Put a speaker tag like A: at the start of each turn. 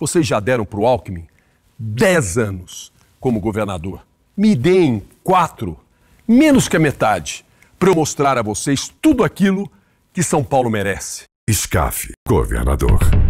A: Vocês já deram para o Alckmin 10 anos como governador. Me deem quatro, menos que a metade, para eu mostrar a vocês tudo aquilo
B: que São Paulo merece.
C: Escafe, governador.